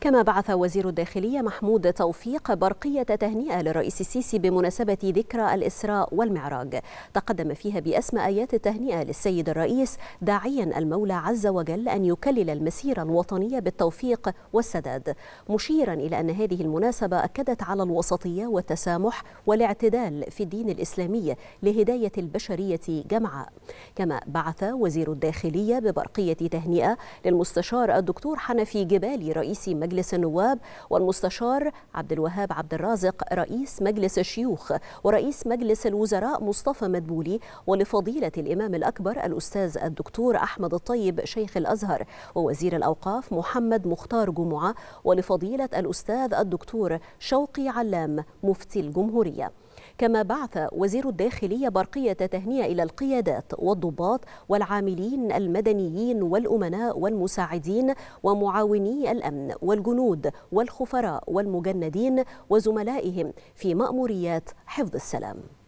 كما بعث وزير الداخلية محمود توفيق برقية تهنئة للرئيس السيسي بمناسبة ذكرى الإسراء والمعراج تقدم فيها بأسماء آيات التهنئة للسيد الرئيس داعيا المولى عز وجل أن يكلل المسيرة الوطنية بالتوفيق والسداد مشيرا إلى أن هذه المناسبة أكدت على الوسطية والتسامح والاعتدال في الدين الإسلامي لهداية البشرية جمعاء كما بعث وزير الداخلية ببرقية تهنئة للمستشار الدكتور حنفي جبالي رئيس مجلس مجلس النواب والمستشار عبد الوهاب عبد الرازق رئيس مجلس الشيوخ ورئيس مجلس الوزراء مصطفى مدبولي ولفضيلة الإمام الأكبر الأستاذ الدكتور أحمد الطيب شيخ الأزهر ووزير الأوقاف محمد مختار جمعة ولفضيلة الأستاذ الدكتور شوقي علام مفتي الجمهورية كما بعث وزير الداخلية برقية تهنئة إلى القيادات والضباط والعاملين المدنيين والأمناء والمساعدين ومعاوني الأمن والجنود والخفراء والمجندين وزملائهم في مأموريات حفظ السلام